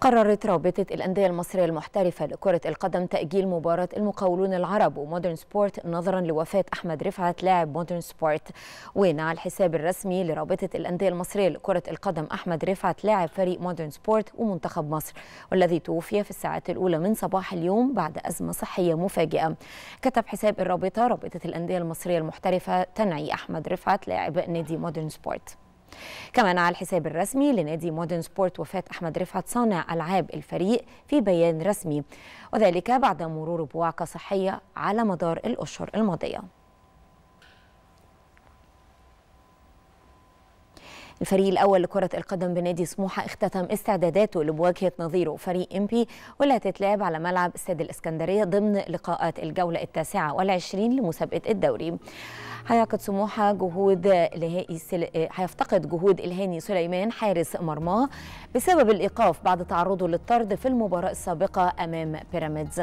قررت رابطة الأندية المصرية المحترفة لكرة القدم تأجيل مباراة المقاولون العرب ومودرن سبورت نظرا لوفاة أحمد رفعت لاعب مودرن سبورت ونعى الحساب الرسمي لرابطة الأندية المصرية لكرة القدم أحمد رفعت لاعب فريق مودرن سبورت ومنتخب مصر والذي توفي في الساعات الأولى من صباح اليوم بعد أزمة صحية مفاجئة كتب حساب الرابطة رابطة الأندية المصرية المحترفة تنعي أحمد رفعت لاعب نادي مودرن سبورت كمان على الحساب الرسمي لنادي مودرن سبورت وفاة أحمد رفعت صانع ألعاب الفريق في بيان رسمي وذلك بعد مرور بوعكة صحية على مدار الأشهر الماضية الفريق الأول لكرة القدم بنادي سموحة اختتم استعداداته لمواجهة نظيره فريق إمبي واللي هتتلعب على ملعب استاد الإسكندرية ضمن لقاءات الجولة التاسعة والعشرين لمسابقة الدوري هيعقد سموحة جهود لهائي سل... هيفتقد جهود الهاني سليمان حارس مرماه بسبب الإيقاف بعد تعرضه للطرد في المباراة السابقة أمام بيراميدز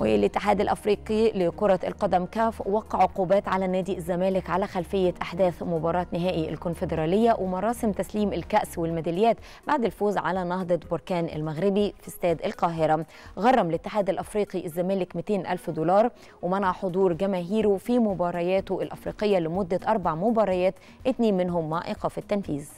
والاتحاد الافريقي لكره القدم كاف وقع عقوبات على نادي الزمالك على خلفيه احداث مباراه نهائي الكونفدراليه ومراسم تسليم الكاس والميداليات بعد الفوز على نهضه بركان المغربي في استاد القاهره غرم الاتحاد الافريقي الزمالك 200 ألف دولار ومنع حضور جماهيره في مبارياته الافريقيه لمده اربع مباريات اثنين منهم مع ايقاف التنفيذ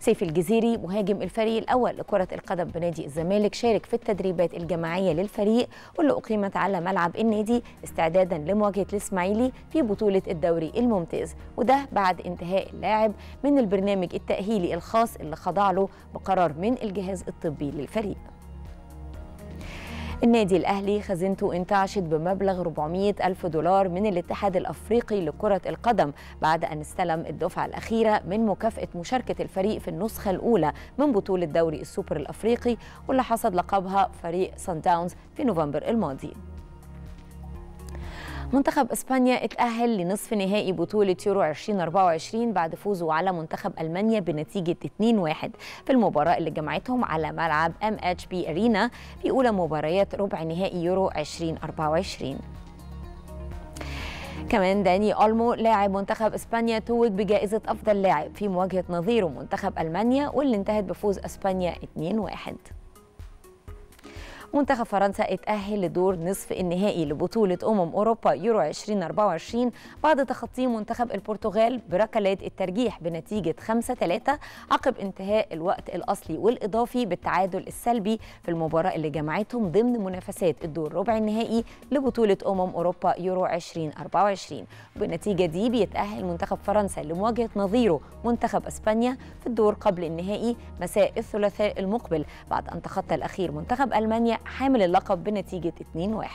سيف الجزيري مهاجم الفريق الأول لكرة القدم بنادي الزمالك شارك في التدريبات الجماعية للفريق واللي أقيمت على ملعب النادي استعدادا لمواجهة الإسماعيلي في بطولة الدوري الممتاز وده بعد انتهاء اللاعب من البرنامج التأهيلي الخاص اللي خضع له بقرار من الجهاز الطبي للفريق النادي الأهلي خزينته انتعشت بمبلغ 400 ألف دولار من الاتحاد الأفريقي لكرة القدم بعد أن استلم الدفعة الأخيرة من مكافأة مشاركة الفريق في النسخة الأولى من بطولة دوري السوبر الأفريقي واللي حصد لقبها فريق سان داونز في نوفمبر الماضي نعم. منتخب اسبانيا اتأهل لنصف نهائي بطولة يورو 2024 بعد فوزه على منتخب المانيا بنتيجة 2-1 في المباراة اللي جمعتهم على ملعب ام اتش بي ارينا في اولى مباريات ربع نهائي يورو 2024 كمان داني ألمو لاعب منتخب إسبانيا توج بجائزة أفضل لاعب في مواجهة نظيره منتخب ألمانيا واللي انتهت بفوز إسبانيا 2-1 منتخب فرنسا اتأهل لدور نصف النهائي لبطولة أمم أوروبا يورو 2024 بعد تخطي منتخب البرتغال بركلات الترجيح بنتيجة 5-3 عقب انتهاء الوقت الأصلي والإضافي بالتعادل السلبي في المباراة اللي جمعتهم ضمن منافسات الدور ربع النهائي لبطولة أمم أوروبا يورو 2024 بالنتيجة دي بيتأهل منتخب فرنسا لمواجهة نظيره منتخب أسبانيا في الدور قبل النهائي مساء الثلاثاء المقبل بعد أن تخطى الأخير منتخب ألمانيا حامل اللقب بنتيجة 2-1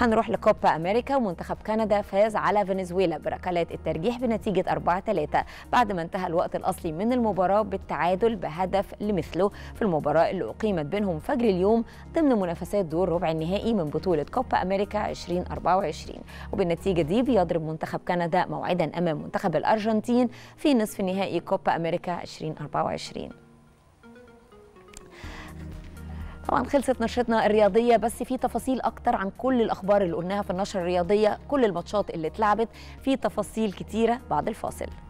هنروح لكوبا امريكا ومنتخب كندا فاز على فنزويلا بركلات الترجيح بنتيجه 4 3 بعد ما انتهى الوقت الاصلي من المباراه بالتعادل بهدف لمثله في المباراه اللي اقيمت بينهم فجر اليوم ضمن منافسات دور ربع النهائي من بطوله كوبا امريكا 2024 وبالنتيجه دي بيضرب منتخب كندا موعدا امام منتخب الارجنتين في نصف نهائي كوبا امريكا 2024 طبعا خلصت نشرتنا الرياضيه بس في تفاصيل اكتر عن كل الاخبار اللي قلناها في النشره الرياضيه كل الماتشات اللي اتلعبت في تفاصيل كتيره بعد الفاصل